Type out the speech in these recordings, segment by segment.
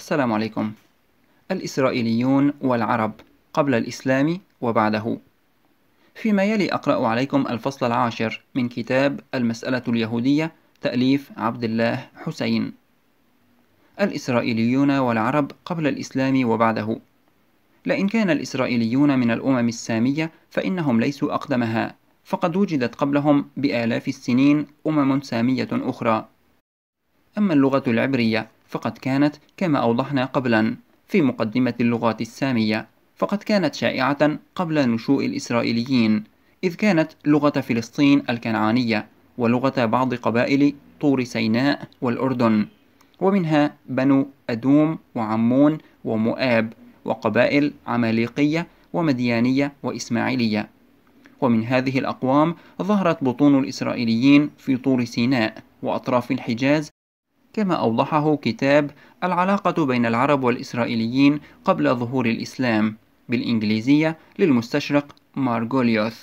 السلام عليكم الإسرائيليون والعرب قبل الإسلام وبعده فيما يلي أقرأ عليكم الفصل العاشر من كتاب المسألة اليهودية تأليف عبد الله حسين الإسرائيليون والعرب قبل الإسلام وبعده لئن كان الإسرائيليون من الأمم السامية فإنهم ليسوا أقدمها فقد وجدت قبلهم بآلاف السنين أمم سامية أخرى أما اللغة العبرية فقد كانت كما أوضحنا قبلا في مقدمة اللغات السامية فقد كانت شائعة قبل نشوء الإسرائيليين إذ كانت لغة فلسطين الكنعانية ولغة بعض قبائل طور سيناء والأردن ومنها بنو أدوم وعمون ومؤاب وقبائل عماليقية ومديانية وإسماعيلية ومن هذه الأقوام ظهرت بطون الإسرائيليين في طور سيناء وأطراف الحجاز كما أوضحه كتاب العلاقة بين العرب والإسرائيليين قبل ظهور الإسلام بالإنجليزية للمستشرق مارغوليوث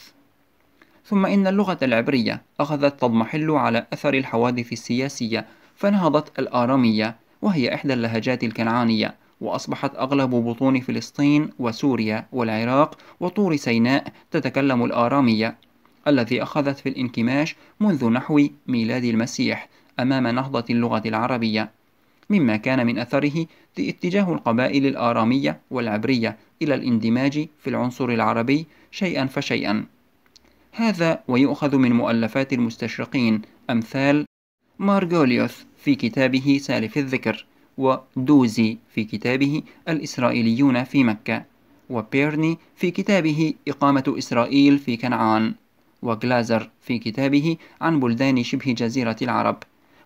ثم إن اللغة العبرية أخذت تضمحل على أثر الحوادث السياسية فنهضت الآرامية وهي إحدى اللهجات الكنعانية وأصبحت أغلب بطون فلسطين وسوريا والعراق وطور سيناء تتكلم الآرامية الذي أخذت في الانكماش منذ نحو ميلاد المسيح أمام نهضة اللغة العربية مما كان من أثره اتجاه القبائل الآرامية والعبرية إلى الاندماج في العنصر العربي شيئا فشيئا هذا ويؤخذ من مؤلفات المستشرقين أمثال مارغوليوث في كتابه سالف الذكر ودوزي في كتابه الإسرائيليون في مكة وبيرني في كتابه إقامة إسرائيل في كنعان وجلازر في كتابه عن بلدان شبه جزيرة العرب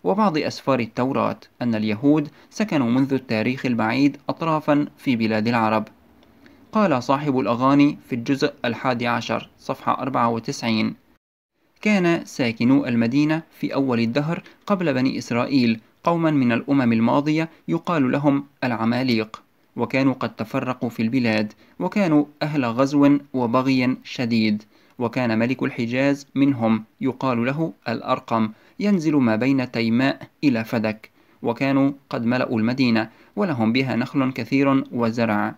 وبعض أسفار التوراة أن اليهود سكنوا منذ التاريخ البعيد أطرافا في بلاد العرب قال صاحب الأغاني في الجزء الحادي عشر صفحة 94 كان ساكنو المدينة في أول الدهر قبل بني إسرائيل قوما من الأمم الماضية يقال لهم العماليق وكانوا قد تفرقوا في البلاد وكانوا أهل غزو وبغي شديد وكان ملك الحجاز منهم يقال له الأرقم ينزل ما بين تيماء إلى فدك وكانوا قد ملأوا المدينة ولهم بها نخل كثير وزرع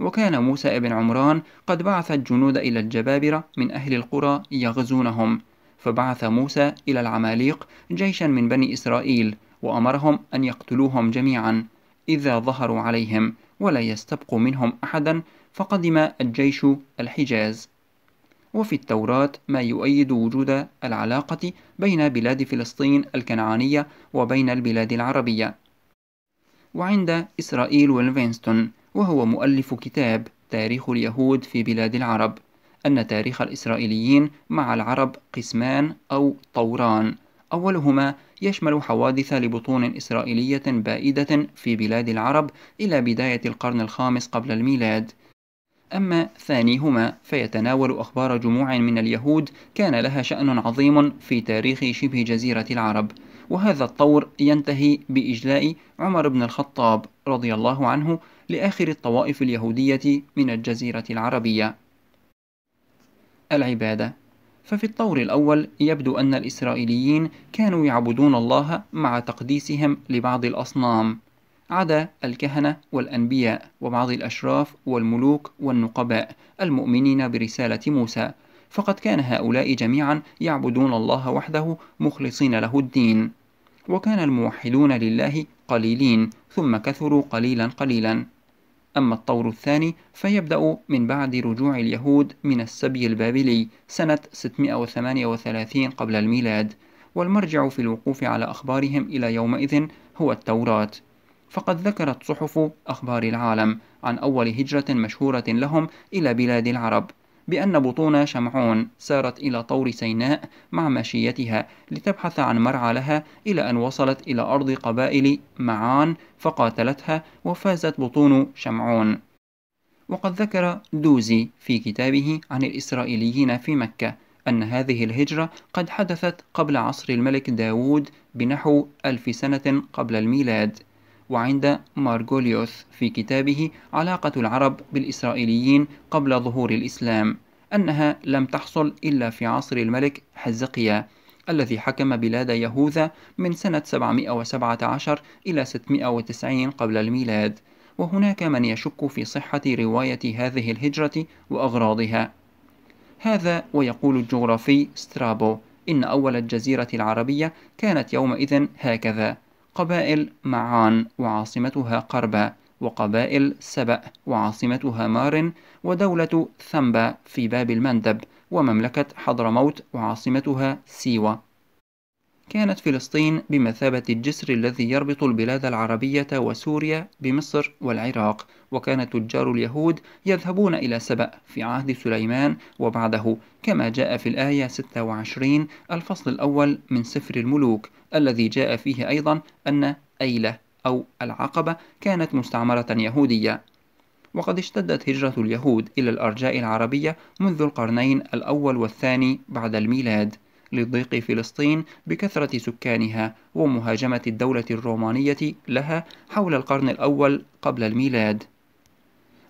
وكان موسى بن عمران قد بعث الجنود إلى الجبابرة من أهل القرى يغزونهم فبعث موسى إلى العماليق جيشا من بني إسرائيل وأمرهم أن يقتلوهم جميعا إذا ظهروا عليهم ولا يستبق منهم أحدا فقدم الجيش الحجاز وفي التوراة ما يؤيد وجود العلاقة بين بلاد فلسطين الكنعانية وبين البلاد العربية وعند إسرائيل ويلفينستون وهو مؤلف كتاب تاريخ اليهود في بلاد العرب أن تاريخ الإسرائيليين مع العرب قسمان أو طوران أولهما يشمل حوادث لبطون إسرائيلية بائدة في بلاد العرب إلى بداية القرن الخامس قبل الميلاد أما ثانيهما فيتناول أخبار جموع من اليهود كان لها شأن عظيم في تاريخ شبه جزيرة العرب وهذا الطور ينتهي بإجلاء عمر بن الخطاب رضي الله عنه لآخر الطوائف اليهودية من الجزيرة العربية العبادة ففي الطور الأول يبدو أن الإسرائيليين كانوا يعبدون الله مع تقديسهم لبعض الأصنام عدا الكهنة والأنبياء وبعض الأشراف والملوك والنقباء المؤمنين برسالة موسى فقد كان هؤلاء جميعا يعبدون الله وحده مخلصين له الدين وكان الموحدون لله قليلين ثم كثروا قليلا قليلا أما الطور الثاني فيبدأ من بعد رجوع اليهود من السبي البابلي سنة 638 قبل الميلاد والمرجع في الوقوف على أخبارهم إلى يومئذ هو التوراة فقد ذكرت صحف أخبار العالم عن أول هجرة مشهورة لهم إلى بلاد العرب بأن بطون شمعون سارت إلى طور سيناء مع ماشيتها لتبحث عن مرعى لها إلى أن وصلت إلى أرض قبائل معان فقاتلتها وفازت بطون شمعون وقد ذكر دوزي في كتابه عن الإسرائيليين في مكة أن هذه الهجرة قد حدثت قبل عصر الملك داود بنحو ألف سنة قبل الميلاد وعند مارغوليوس في كتابه علاقة العرب بالإسرائيليين قبل ظهور الإسلام أنها لم تحصل إلا في عصر الملك حزقيا الذي حكم بلاد يهوذا من سنة 717 إلى 690 قبل الميلاد وهناك من يشك في صحة رواية هذه الهجرة وأغراضها هذا ويقول الجغرافي سترابو إن أول الجزيرة العربية كانت يومئذ هكذا قبائل معان وعاصمتها قربة وقبائل سبأ وعاصمتها مارن ودولة ثمبا في باب المندب ومملكة حضرموت وعاصمتها سيوة كانت فلسطين بمثابة الجسر الذي يربط البلاد العربية وسوريا بمصر والعراق وكان تجار اليهود يذهبون إلى سبأ في عهد سليمان وبعده كما جاء في الآية 26 الفصل الأول من سفر الملوك الذي جاء فيه أيضا أن أيلة أو العقبة كانت مستعمرة يهودية وقد اشتدت هجرة اليهود إلى الأرجاء العربية منذ القرنين الأول والثاني بعد الميلاد لضيق فلسطين بكثرة سكانها ومهاجمة الدولة الرومانية لها حول القرن الأول قبل الميلاد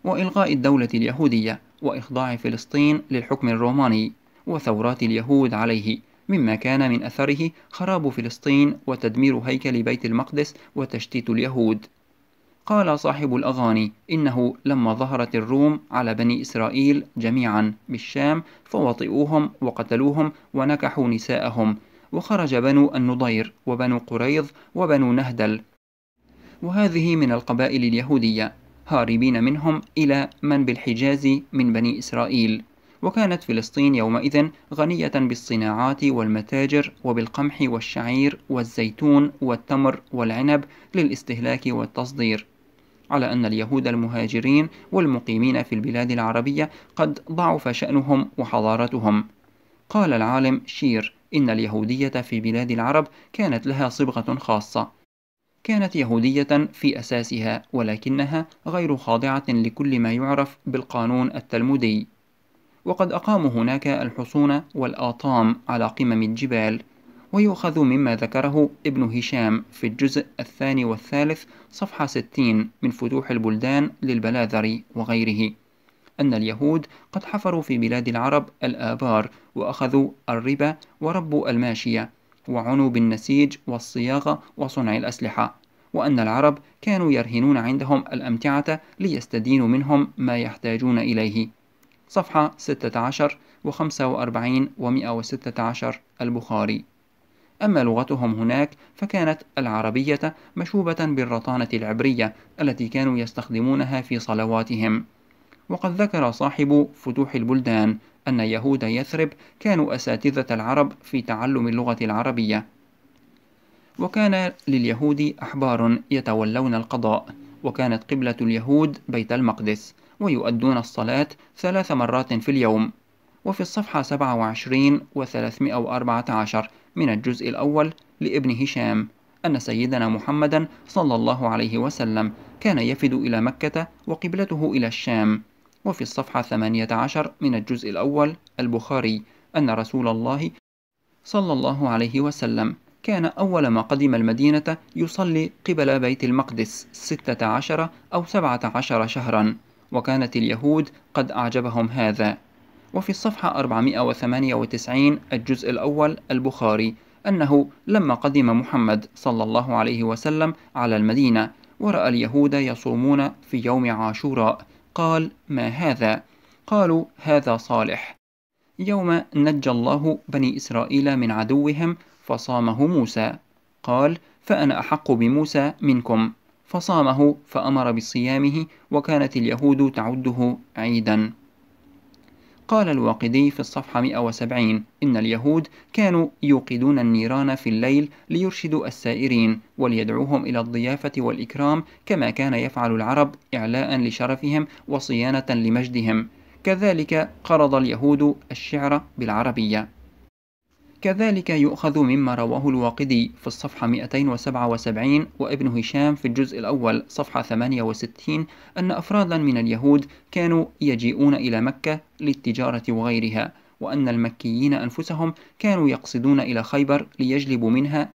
وإلغاء الدولة اليهودية وإخضاع فلسطين للحكم الروماني وثورات اليهود عليه مما كان من أثره خراب فلسطين وتدمير هيكل بيت المقدس وتشتيت اليهود قال صاحب الأغاني إنه لما ظهرت الروم على بني إسرائيل جميعا بالشام فوطئوهم وقتلوهم ونكحوا نساءهم وخرج بنو النضير وبنو قريظ وبنو نهدل وهذه من القبائل اليهودية هاربين منهم إلى من بالحجاز من بني إسرائيل وكانت فلسطين يومئذ غنية بالصناعات والمتاجر وبالقمح والشعير والزيتون والتمر والعنب للاستهلاك والتصدير على أن اليهود المهاجرين والمقيمين في البلاد العربية قد ضعف شأنهم وحضارتهم قال العالم شير إن اليهودية في بلاد العرب كانت لها صبغة خاصة كانت يهودية في أساسها ولكنها غير خاضعة لكل ما يعرف بالقانون التلمودي وقد أقاموا هناك الحصون والآطام على قمم الجبال ويؤخذ مما ذكره ابن هشام في الجزء الثاني والثالث صفحة 60 من فتوح البلدان للبلاذري وغيره أن اليهود قد حفروا في بلاد العرب الآبار وأخذوا الربا وربوا الماشية وعنوا بالنسيج والصياغة وصنع الأسلحة وأن العرب كانوا يرهنون عندهم الأمتعة ليستدينوا منهم ما يحتاجون إليه صفحة 16 و45 و116 البخاري أما لغتهم هناك فكانت العربية مشوبة بالرطانة العبرية التي كانوا يستخدمونها في صلواتهم وقد ذكر صاحب فتوح البلدان أن يهود يثرب كانوا أساتذة العرب في تعلم اللغة العربية وكان لليهود أحبار يتولون القضاء وكانت قبلة اليهود بيت المقدس ويؤدون الصلاة ثلاث مرات في اليوم وفي الصفحة 27 و314 من الجزء الأول لابن هشام أن سيدنا محمدا صلى الله عليه وسلم كان يفد إلى مكة وقبلته إلى الشام وفي الصفحة 18 من الجزء الأول البخاري أن رسول الله صلى الله عليه وسلم كان أول ما قدم المدينة يصلي قبل بيت المقدس 16 أو 17 شهرا وكانت اليهود قد أعجبهم هذا وفي الصفحة 498 الجزء الأول البخاري أنه لما قدم محمد صلى الله عليه وسلم على المدينة ورأى اليهود يصومون في يوم عاشوراء قال ما هذا؟ قالوا هذا صالح يوم نجى الله بني إسرائيل من عدوهم فصامه موسى قال فأنا أحق بموسى منكم فصامه فأمر بصيامه وكانت اليهود تعده عيدا قال الواقدي في الصفحة 170 إن اليهود كانوا يوقدون النيران في الليل ليرشدوا السائرين وليدعوهم إلى الضيافة والإكرام كما كان يفعل العرب إعلاء لشرفهم وصيانة لمجدهم كذلك قرض اليهود الشعر بالعربية كذلك يؤخذ مما رواه الواقدي في الصفحة 277 وابن هشام في الجزء الأول صفحة 68 أن أفرادا من اليهود كانوا يجيئون إلى مكة للتجارة وغيرها وأن المكيين أنفسهم كانوا يقصدون إلى خيبر ليجلبوا منها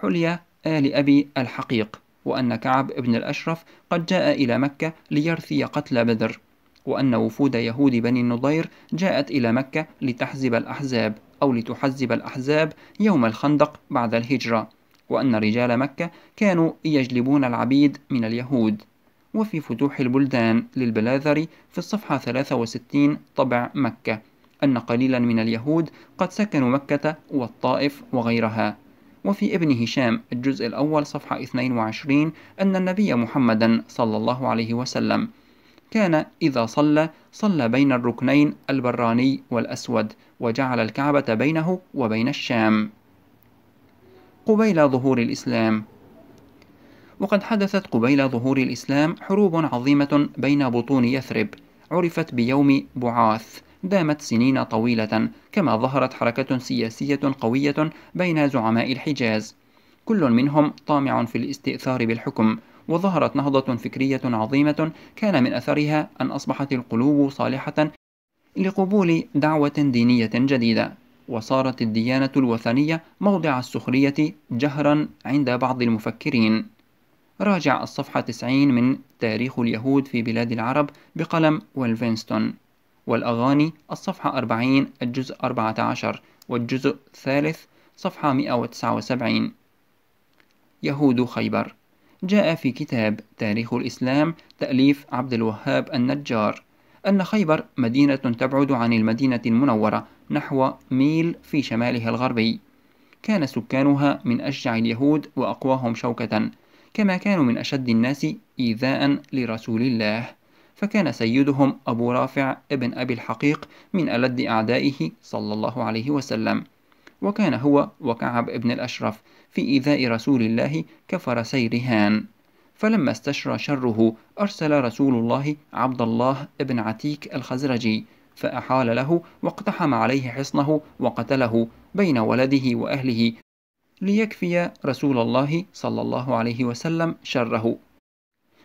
حلية آل أبي الحقيق وأن كعب بن الأشرف قد جاء إلى مكة ليرثي قتل بدر وأن وفود يهود بني النضير جاءت إلى مكة لتحزب الأحزاب أو لتحزب الأحزاب يوم الخندق بعد الهجرة وأن رجال مكة كانوا يجلبون العبيد من اليهود وفي فتوح البلدان للبلاذري في الصفحة 63 طبع مكة أن قليلا من اليهود قد سكنوا مكة والطائف وغيرها وفي ابن هشام الجزء الأول صفحة 22 أن النبي محمدا صلى الله عليه وسلم كان إذا صلى صلى بين الركنين البراني والأسود وجعل الكعبة بينه وبين الشام قبيل ظهور الإسلام وقد حدثت قبيل ظهور الإسلام حروب عظيمة بين بطون يثرب عرفت بيوم بعاث دامت سنين طويلة كما ظهرت حركة سياسية قوية بين زعماء الحجاز كل منهم طامع في الاستئثار بالحكم وظهرت نهضة فكرية عظيمة كان من أثرها أن أصبحت القلوب صالحة لقبول دعوة دينية جديدة وصارت الديانة الوثنية موضع السخرية جهرا عند بعض المفكرين راجع الصفحة 90 من تاريخ اليهود في بلاد العرب بقلم والفينستون والأغاني الصفحة 40 الجزء 14 والجزء الثالث صفحة 179 يهود خيبر جاء في كتاب تاريخ الإسلام تأليف عبد الوهاب النجار أن خيبر مدينة تبعد عن المدينة المنورة نحو ميل في شمالها الغربي كان سكانها من أشجع اليهود وأقواهم شوكة كما كانوا من أشد الناس إيذاء لرسول الله فكان سيدهم أبو رافع ابن أبي الحقيق من ألد أعدائه صلى الله عليه وسلم وكان هو وكعب ابن الأشرف في إيذاء رسول الله كفر سيرهان فلما استشرى شره أرسل رسول الله عبد الله بن عتيك الخزرجي فأحال له واقتحم عليه حصنه وقتله بين ولده وأهله ليكفي رسول الله صلى الله عليه وسلم شره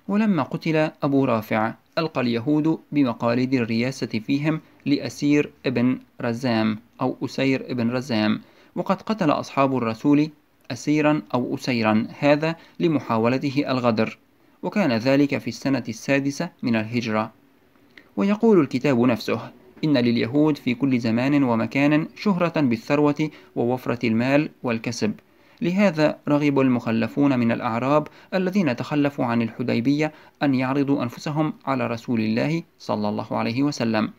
ولما قتل أبو رافع ألقى اليهود بمقاليد الرياسة فيهم لأسير ابن رزام أو أسير ابن رزام وقد قتل أصحاب الرسول أسيرا أو أسيرا هذا لمحاولته الغدر وكان ذلك في السنة السادسة من الهجرة ويقول الكتاب نفسه إن لليهود في كل زمان ومكان شهرة بالثروة ووفرة المال والكسب لهذا رغب المخلفون من الأعراب الذين تخلفوا عن الحديبية أن يعرضوا أنفسهم على رسول الله صلى الله عليه وسلم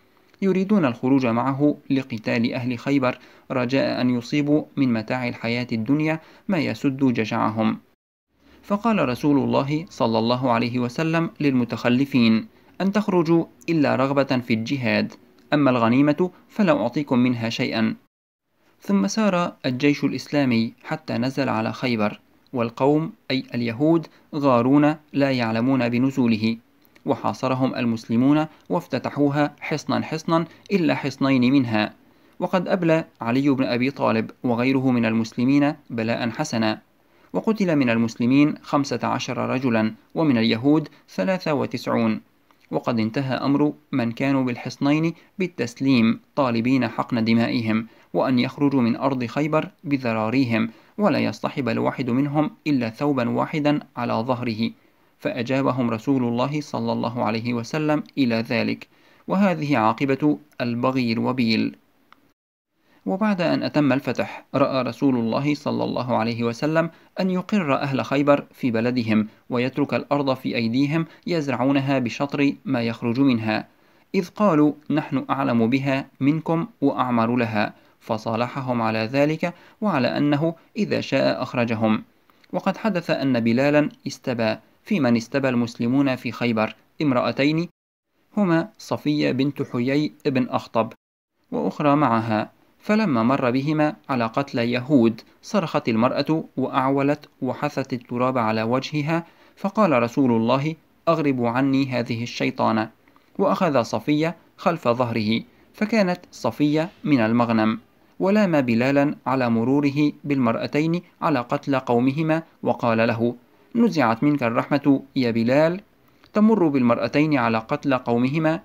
يريدون الخروج معه لقتال أهل خيبر رجاء أن يصيبوا من متاع الحياة الدنيا ما يسد جشعهم فقال رسول الله صلى الله عليه وسلم للمتخلفين أن تخرجوا إلا رغبة في الجهاد أما الغنيمة فلا أعطيكم منها شيئا ثم سار الجيش الإسلامي حتى نزل على خيبر والقوم أي اليهود غارون لا يعلمون بنزوله وحاصرهم المسلمون وافتتحوها حصنا حصنا إلا حصنين منها وقد أبلى علي بن أبي طالب وغيره من المسلمين بلاء حسنا وقتل من المسلمين خمسة عشر رجلا ومن اليهود ثلاثة وتسعون وقد انتهى أمر من كانوا بالحصنين بالتسليم طالبين حقن دمائهم وأن يخرجوا من أرض خيبر بذراريهم ولا يصطحب الواحد منهم إلا ثوبا واحدا على ظهره فأجابهم رسول الله صلى الله عليه وسلم إلى ذلك وهذه عاقبة البغي الوبيل وبعد أن أتم الفتح رأى رسول الله صلى الله عليه وسلم أن يقر أهل خيبر في بلدهم ويترك الأرض في أيديهم يزرعونها بشطر ما يخرج منها إذ قالوا نحن أعلم بها منكم وأعمر لها فصالحهم على ذلك وعلى أنه إذا شاء أخرجهم وقد حدث أن بلالا استبى في من استبى المسلمون في خيبر امرأتين هما صفية بنت حيي بن أخطب وأخرى معها فلما مر بهما على قتل يهود صرخت المرأة وأعولت وحثت التراب على وجهها فقال رسول الله أغرب عني هذه الشيطانة وأخذ صفية خلف ظهره فكانت صفية من المغنم ولام بلالا على مروره بالمرأتين على قتل قومهما وقال له نزعت منك الرحمة يا بلال تمر بالمرأتين على قتل قومهما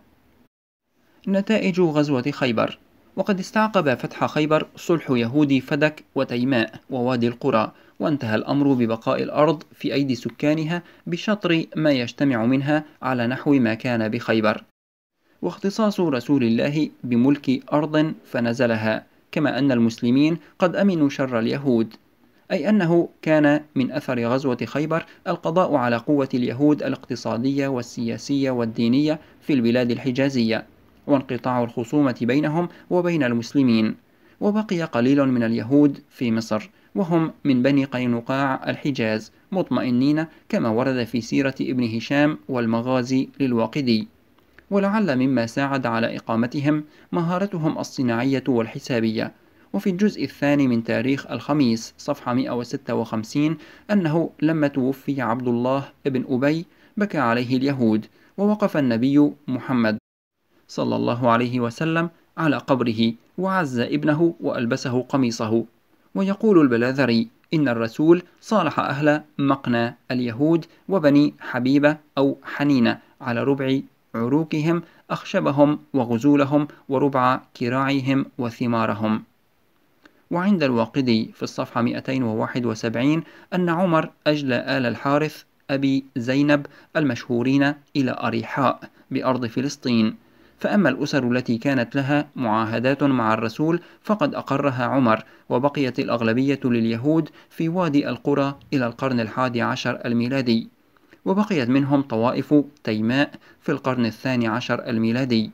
نتائج غزوة خيبر وقد استعقب فتح خيبر صلح يهودي فدك وتيماء ووادي القرى وانتهى الأمر ببقاء الأرض في أيدي سكانها بشطر ما يجتمع منها على نحو ما كان بخيبر واختصاص رسول الله بملك أرض فنزلها كما أن المسلمين قد أمنوا شر اليهود أي أنه كان من أثر غزوة خيبر القضاء على قوة اليهود الاقتصادية والسياسية والدينية في البلاد الحجازية وانقطاع الخصومة بينهم وبين المسلمين وبقي قليل من اليهود في مصر وهم من بني قينقاع الحجاز مطمئنين كما ورد في سيرة ابن هشام والمغازي للواقدي ولعل مما ساعد على إقامتهم مهارتهم الصناعية والحسابية وفي الجزء الثاني من تاريخ الخميس صفحة 156 أنه لما توفي عبد الله بن أبي بكى عليه اليهود ووقف النبي محمد صلى الله عليه وسلم على قبره وعز ابنه وألبسه قميصه ويقول البلاذري إن الرسول صالح أهل مقنى اليهود وبني حبيبة أو حنينة على ربع عروقهم أخشبهم وغزولهم وربع كراعهم وثمارهم وعند الواقدي في الصفحة 271 أن عمر أجلى آل الحارث أبي زينب المشهورين إلى أريحاء بأرض فلسطين فأما الأسر التي كانت لها معاهدات مع الرسول فقد أقرها عمر وبقيت الأغلبية لليهود في وادي القرى إلى القرن الحادي عشر الميلادي وبقيت منهم طوائف تيماء في القرن الثاني عشر الميلادي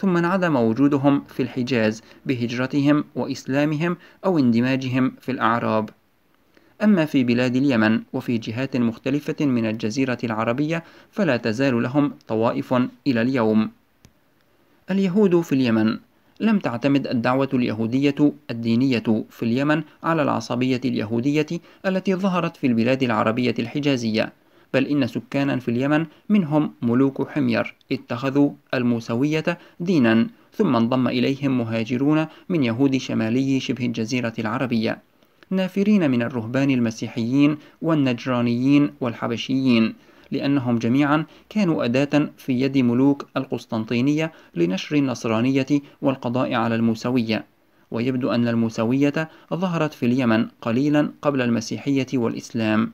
ثم انعدم وجودهم في الحجاز بهجرتهم وإسلامهم أو اندماجهم في الأعراب أما في بلاد اليمن وفي جهات مختلفة من الجزيرة العربية فلا تزال لهم طوائف إلى اليوم اليهود في اليمن لم تعتمد الدعوة اليهودية الدينية في اليمن على العصبية اليهودية التي ظهرت في البلاد العربية الحجازية بل إن سكانا في اليمن منهم ملوك حمير اتخذوا الموسوية دينا ثم انضم إليهم مهاجرون من يهود شمالي شبه الجزيرة العربية نافرين من الرهبان المسيحيين والنجرانيين والحبشيين لأنهم جميعا كانوا أداة في يد ملوك القسطنطينية لنشر النصرانية والقضاء على الموسوية ويبدو أن الموسوية ظهرت في اليمن قليلا قبل المسيحية والإسلام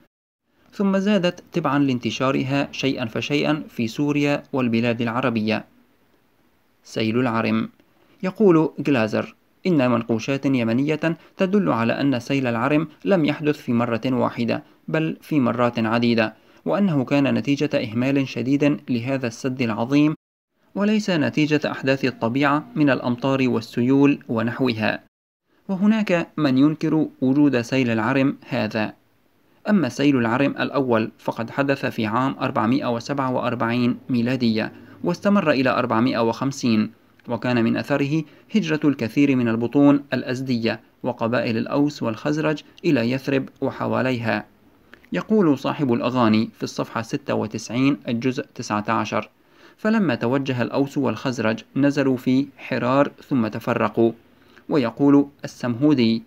ثم زادت تبعا لانتشارها شيئا فشيئا في سوريا والبلاد العربية سيل العرم يقول جلازر إن منقوشات يمنية تدل على أن سيل العرم لم يحدث في مرة واحدة بل في مرات عديدة وأنه كان نتيجة إهمال شديد لهذا السد العظيم وليس نتيجة أحداث الطبيعة من الأمطار والسيول ونحوها وهناك من ينكر وجود سيل العرم هذا أما سيل العرم الأول فقد حدث في عام 447 ميلادية واستمر إلى 450 وكان من أثره هجرة الكثير من البطون الأزدية وقبائل الأوس والخزرج إلى يثرب وحواليها يقول صاحب الأغاني في الصفحة 96 الجزء 19 فلما توجه الأوس والخزرج نزلوا في حرار ثم تفرقوا ويقول السمهودي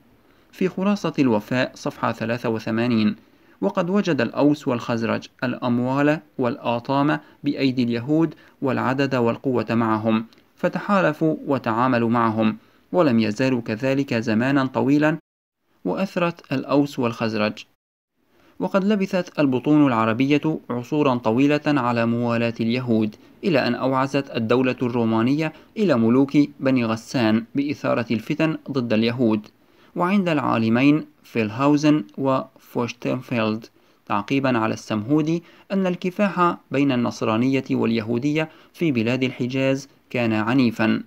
في خلاصة الوفاء صفحة 83 وقد وجد الأوس والخزرج الأموال والآطام بأيدي اليهود والعدد والقوة معهم فتحالفوا وتعاملوا معهم ولم يزالوا كذلك زمانا طويلا وأثرت الأوس والخزرج وقد لبثت البطون العربية عصورا طويلة على موالاة اليهود إلى أن أوعزت الدولة الرومانية إلى ملوك بني غسان بإثارة الفتن ضد اليهود وعند العالمين فيلهاوزن وفوشتنفيلد تعقيبا على السمهودي أن الكفاح بين النصرانية واليهودية في بلاد الحجاز كان عنيفا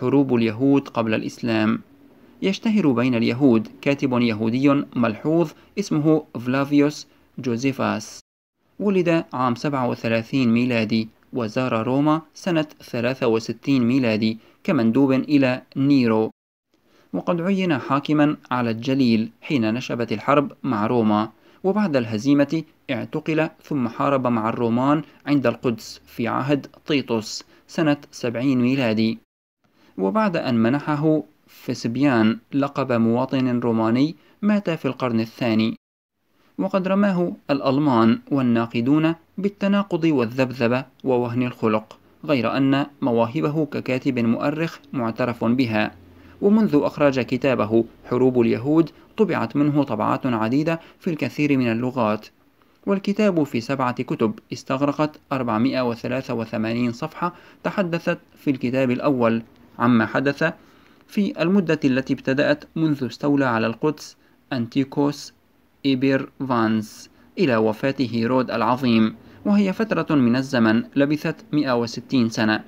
حروب اليهود قبل الإسلام يشتهر بين اليهود كاتب يهودي ملحوظ اسمه فلافيوس جوزيفاس ولد عام 37 ميلادي وزار روما سنة 63 ميلادي كمندوب إلى نيرو وقد عين حاكما على الجليل حين نشبت الحرب مع روما وبعد الهزيمة اعتقل ثم حارب مع الرومان عند القدس في عهد طيطس سنة 70 ميلادي وبعد أن منحه فسبيان لقب مواطن روماني مات في القرن الثاني وقد رماه الألمان والناقدون بالتناقض والذبذبة ووهن الخلق غير أن مواهبه ككاتب مؤرخ معترف بها ومنذ أخرج كتابه حروب اليهود طبعت منه طبعات عديدة في الكثير من اللغات والكتاب في سبعة كتب استغرقت 483 صفحة تحدثت في الكتاب الأول عما حدث في المدة التي ابتدأت منذ استولى على القدس أنتيكوس إيبير فانس إلى وفاة هيرود العظيم وهي فترة من الزمن لبثت 160 سنة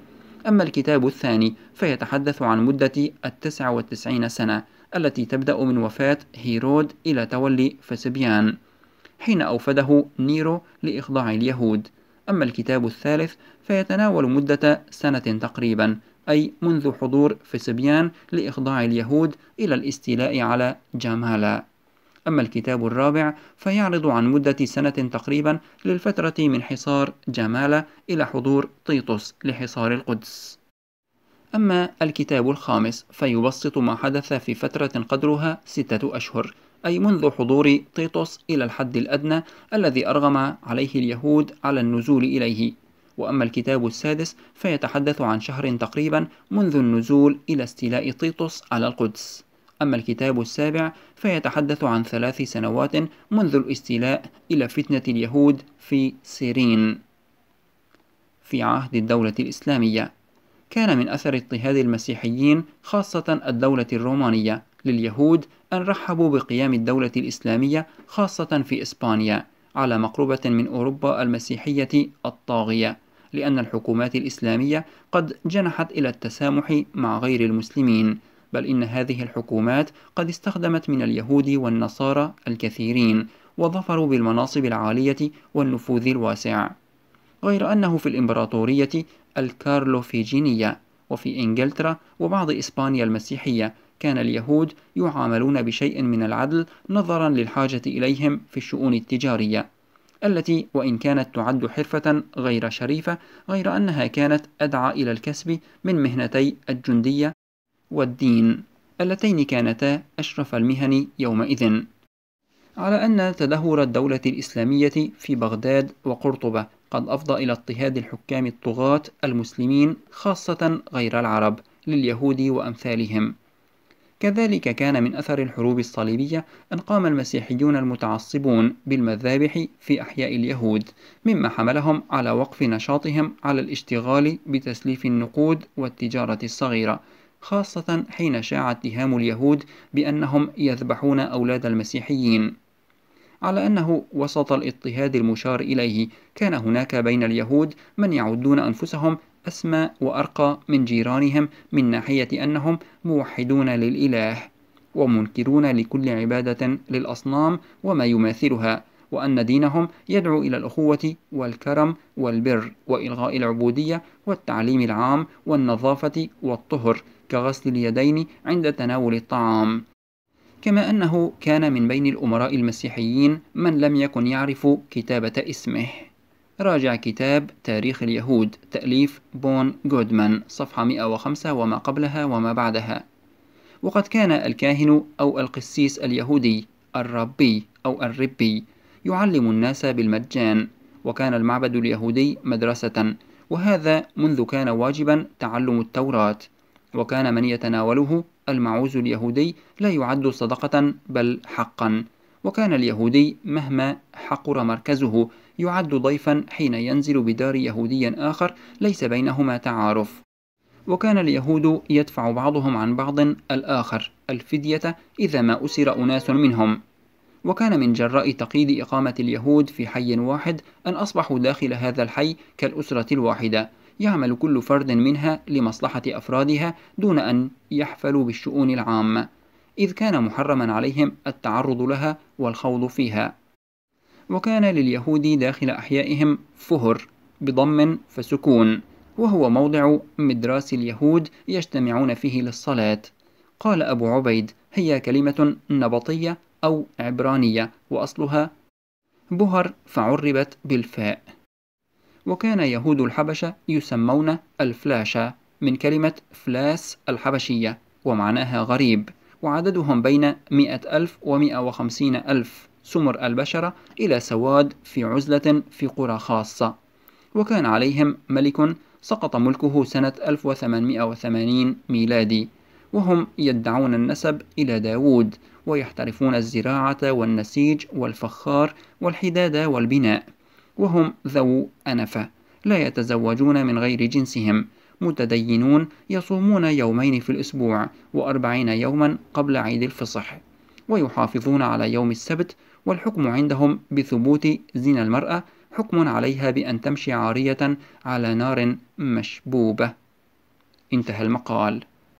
أما الكتاب الثاني فيتحدث عن مدة التسعة والتسعين سنة التي تبدأ من وفاة هيرود إلى تولي فسبيان حين أوفده نيرو لإخضاع اليهود أما الكتاب الثالث فيتناول مدة سنة تقريبا أي منذ حضور فسبيان لإخضاع اليهود إلى الاستيلاء على جمالا أما الكتاب الرابع فيعرض عن مدة سنة تقريبا للفترة من حصار جمالة إلى حضور طيطس لحصار القدس أما الكتاب الخامس فيبسط ما حدث في فترة قدرها ستة أشهر أي منذ حضور تيطس إلى الحد الأدنى الذي أرغم عليه اليهود على النزول إليه وأما الكتاب السادس فيتحدث عن شهر تقريبا منذ النزول إلى استيلاء تيطس على القدس أما الكتاب السابع فيتحدث عن ثلاث سنوات منذ الاستيلاء إلى فتنة اليهود في سيرين في عهد الدولة الإسلامية كان من أثر اضطهاد المسيحيين خاصة الدولة الرومانية لليهود أن رحبوا بقيام الدولة الإسلامية خاصة في إسبانيا على مقربة من أوروبا المسيحية الطاغية لأن الحكومات الإسلامية قد جنحت إلى التسامح مع غير المسلمين بل إن هذه الحكومات قد استخدمت من اليهود والنصارى الكثيرين وظفروا بالمناصب العالية والنفوذ الواسع غير أنه في الإمبراطورية الكارلوفيجينية وفي إنجلترا وبعض إسبانيا المسيحية كان اليهود يعاملون بشيء من العدل نظرا للحاجة إليهم في الشؤون التجارية التي وإن كانت تعد حرفة غير شريفة غير أنها كانت أدعى إلى الكسب من مهنتي الجندية والدين اللتين كانتا أشرف المهن يومئذ على أن تدهور الدولة الإسلامية في بغداد وقرطبة قد أفضى إلى اضطهاد الحكام الطغاة المسلمين خاصة غير العرب لليهود وأمثالهم كذلك كان من أثر الحروب الصليبية أن قام المسيحيون المتعصبون بالمذابح في أحياء اليهود مما حملهم على وقف نشاطهم على الاشتغال بتسليف النقود والتجارة الصغيرة خاصة حين شاع اتهام اليهود بأنهم يذبحون أولاد المسيحيين على أنه وسط الاضطهاد المشار إليه كان هناك بين اليهود من يعدون أنفسهم أسمى وأرقى من جيرانهم من ناحية أنهم موحدون للإله ومنكرون لكل عبادة للأصنام وما يماثلها وأن دينهم يدعو إلى الأخوة والكرم والبر وإلغاء العبودية والتعليم العام والنظافة والطهر كغسل اليدين عند تناول الطعام كما أنه كان من بين الأمراء المسيحيين من لم يكن يعرف كتابة اسمه راجع كتاب تاريخ اليهود تأليف بون جودمان صفحة 105 وما قبلها وما بعدها وقد كان الكاهن أو القسيس اليهودي الربي أو الربي يعلم الناس بالمجان وكان المعبد اليهودي مدرسة وهذا منذ كان واجبا تعلم التوراة وكان من يتناوله المعوز اليهودي لا يعد صدقة بل حقا وكان اليهودي مهما حقر مركزه يعد ضيفا حين ينزل بدار يهودي آخر ليس بينهما تعارف وكان اليهود يدفع بعضهم عن بعض الآخر الفدية إذا ما أسر أناس منهم وكان من جراء تقييد إقامة اليهود في حي واحد أن أصبحوا داخل هذا الحي كالأسرة الواحدة يعمل كل فرد منها لمصلحة أفرادها دون أن يحفلوا بالشؤون العامة إذ كان محرما عليهم التعرض لها والخوض فيها وكان لليهود داخل أحيائهم فهر بضم فسكون وهو موضع مدراس اليهود يجتمعون فيه للصلاة قال أبو عبيد هي كلمة نبطية أو عبرانية وأصلها بهر فعربت بالفاء وكان يهود الحبشة يسمون الفلاشة من كلمة فلاس الحبشية ومعناها غريب وعددهم بين 100 ألف ومئة وخمسين ألف سمر البشرة إلى سواد في عزلة في قرى خاصة وكان عليهم ملك سقط ملكه سنة 1880 ميلادي وهم يدعون النسب إلى داوود ويحترفون الزراعة والنسيج والفخار والحدادة والبناء وهم ذو أنفة لا يتزوجون من غير جنسهم متدينون يصومون يومين في الأسبوع وأربعين يوما قبل عيد الفصح ويحافظون على يوم السبت والحكم عندهم بثبوت زنا المرأة حكم عليها بأن تمشي عارية على نار مشبوبة انتهى المقال